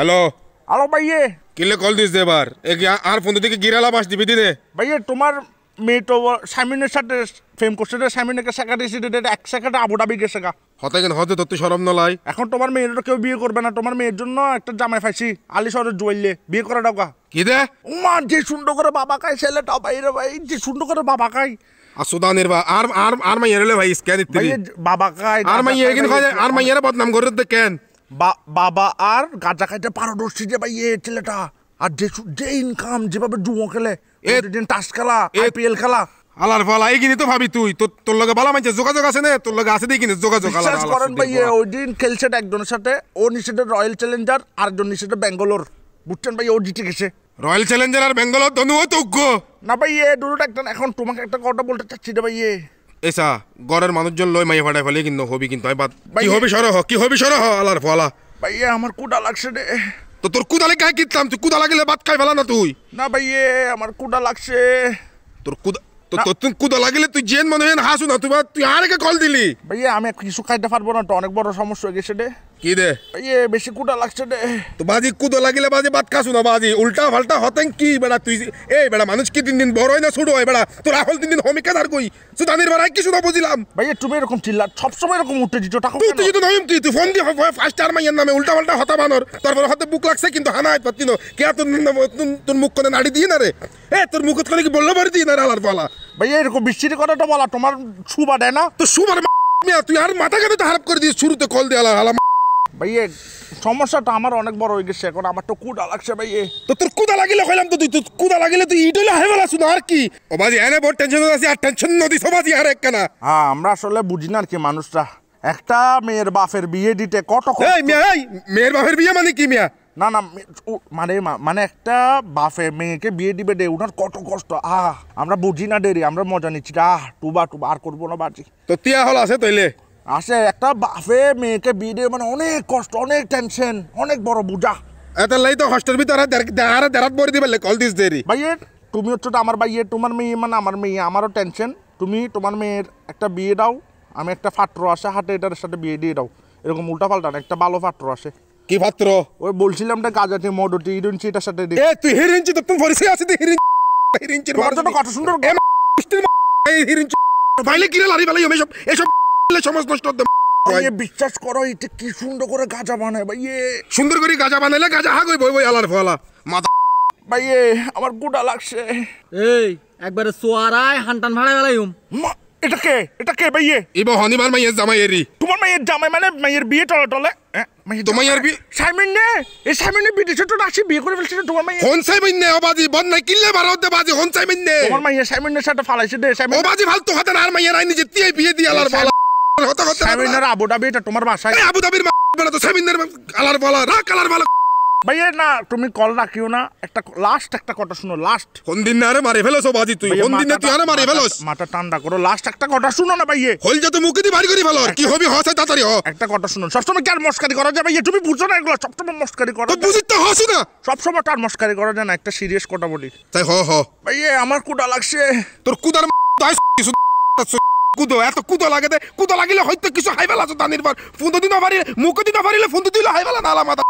Hello hello ভাইয়ে কিলে call this এবার আর ফোন দিকে গিরালা বাস দিবি দিনে ভাইয়ে তোমার মেয়ে তো সামিনের সাথে ফেম করছে রে সামিনকে শেখা দিয়েছি এক আবু দাবি গেছে সাকা হতে কেন হতে তোর সরম নলাই এখন তোমার মেয়ের কেউ বিয়ে করবে না তোমার মেয়ের জন্য একটা জামাই ফাইছি আলি শহরে জুয়েললে বিয়ে করা ডাকা কি দে উমা যে সুন্দর করে বাবা খাই ছেলেটা ভাই রে ভাই যে সুন্দর করে বাবা কাই আর সুদানের বা আর আর আর মাইয়ের ভাই স্ক্যান বাবা খাই আর মাইয়ের কিন্তু আর মাইয়ের বদনাম করে কেন বাবা আর গাঁজা খাইতে পারদর্শী যে ভাই এ ছেলেটা আর যে যে ইনকাম যেভাবে জুয়ো খেলে এদিন তাস খেলা আইপিএল খেলা আলার ফালা এইখিনি তো ভাবি তুই তোর তোর লগে ভালো মানছে যোগাযোগ আছে না তোর লগে আছে দেখি যোগাযোগ বিশ্বাস করেন ভাই ওই দিন খেলছে একজনের সাথে ও নিষেধে রয়্যাল চ্যালেঞ্জার আর একজন নিষেধে ব্যাঙ্গালোর বুঝছেন ভাই ও জিতে গেছে রয়্যাল চ্যালেঞ্জার আর ব্যাঙ্গালোর ধনুও তো না ভাই এ দুটো একটা এখন তোমাকে একটা কথা বলতে চাচ্ছি রে ভাই এসা গড়ের মানুষজন লই মাইয়া ফাটাই ফেলে কিন্তু হবি কিন্তু বাদ কি হবি সরহ কি হবি সরহ আলার ফলা ভাইয়া আমার কুডা লাগছে রে তো তোর কুদালে গায়ে কিনতাম তুই কুদা লাগিলে বাদ খাই ফেলা না তুই না ভাইয়ে আমার কুডা লাগছে তোর কুদা তোর কুদা লাগিলে তুই জেন মনে হাসু না তুই তুই আরেকে কল দিলি ভাইয়া আমি কিছু খাইতে পারবো না তো অনেক বড় সমস্যা হয়ে গেছে রে কি দে এ বেশি কুটা লাগছে রে তো বাজি কুদো লাগিলে বাজি বাদ খাসু না বাজি উল্টা ফালটা হতেন কি বেড়া তুই এই বেড়া মানুষ কি তিন দিন বড় হয় না ছোট হয় বেড়া তোর হল তিন দিন হমিকা ধার কই বেড়া বুঝিলাম ভাইয়া তুমি এরকম চিল্লা এরকম টাকা তুই তুই নয়ম তুই ফোন ফার্স্ট আর মাইয়ার নামে উল্টা ফাল্টা হতা বানর তারপর হাতে বুক লাগছে কিন্তু হানা আইত পাতিনো কে তোর তোর মুখ কোনে নাড়ি দিয়ে না রে এ তোর মুখত কোনে কি বললো বাড়ি দিয়ে না রে আলার বলা ভাইয়া এরকম বৃষ্টির কথাটা বলা তোমার সুবা দেয় না তো সুবার তুই আর মাথা তো হারাপ করে দিস শুরুতে কল দিয়ে আলা ভাইয়ে সমস্যাটা আমার অনেক বড় হয়ে গেছে এখন আমার তো কুদা লাগছে ভাইয়ে তো তোর কুদা লাগিলে কইলাম তো তুই তুই কুদা লাগিলে তুই ইট হইলে হেবেলা শুনো আর কি ও বাজি এনে বড় টেনশন আছে আর টেনশন নদী সবাজি আর এক একখানা হ্যাঁ আমরা আসলে বুঝি না আর কি মানুষটা একটা মেয়ের বাপের বিয়ে দিতে কত এই মিয়া এই মেয়ের বাপের বিয়ে মানে কি মিয়া না না মানে মানে একটা বাফে মেয়েকে বিয়ে দিবে দে ওনার কত কষ্ট আহ আমরা বুঝি না দেরি আমরা মজা নিচ্ছি আহ টুবা টুবা আর করবো না বাজি তো তিয়া হল আছে তৈলে আসে একটা বাপে মেয়েকে বিয়ে দিয়ে মানে অনেক কষ্ট অনেক টেনশন অনেক বড় বোঝা এত লাই তো হোস্টেল ভিতরে দেহারে দেরাত বড়ি দিবে কল দিস দেরি ভাই তুমি হচ্ছে আমার ভাইয়ে তোমার মেয়ে মানে আমার মেয়ে আমারও টেনশন তুমি তোমার মেয়ের একটা বিয়ে দাও আমি একটা ফাট্র আসে হাতে এটার সাথে বিয়ে দিয়ে দাও এরকম উল্টা পাল্টা না একটা ভালো ফাট্র আসে কি ফাত্র ওই বলছিলাম না কাজাটি মডটি ইডনচি এটার সাথে এ তুই হিরিনচি তো তুমি পরিচয় আছে তুই হিরিনচি হিরিনচি কত সুন্দর গেম হিরিনচি বাইলে কিরে লারি বাইলে এসব এসব সমাজ নষ্ট হতে ইয়ে বিশ্বাস করো এটা কি সুন্দর করে গাজা বানায় ভাই ইয়ে। সুন্দর করে গাজা বানাইলে গাজা হাগই বই বই আলার ফলা মাথা ভাই ইয়ে, আমার গুডা লাগছে এই একবারে সোয়ারায় হান্টান ভাড়া গেলাইম এটা কে এটা কে ভাই ইবো হনিবার মাইয়ের জামাই এরি তোমার মাইয়ের জামাই মানে মাইয়ের বিয়ে টলে টলে হ্যাঁ, তোমার মাইয়ের বিয়ে সাইমিন নে এই সাইমিন নে বিদেশে তো আসি বিয়ে করে ফেলছে তোমার মাইয়ের হন সাইমিন নে ওবাজি বন নাই কিল্লে বারো দে বাজি হন সাইমিন নে তোমার মাইয়ের সাইমিন নে সাথে ফালাইছে দে সাইমিন ওবাজি ফালতু না আর মাইয়ের আইনি যে তিয়াই বিয়ে দিয়ালার বালা একটা লাস্ট শুনো সবসময় কার মস্কারি করা যায় ভাইয়ে তুমি বুঝছো না সবসময় মস্কারি করো তো তো হসু না সবসময় তার মস্কারি করা যায় না একটা সিরিয়াস কথা তাই হ হ ভাইয়ে আমার কুটা লাগছে তোর কুদার কিছু কুদো এত কুদো লাগে দে কুদো লাগিলে হয়তো কিছু হাইবেলা আছে তা নির্ভর ফুন্দু দিন পারিলে মুখ দিন পারিলে ফুন্দু দিলে হাইবেলা নালা মাথা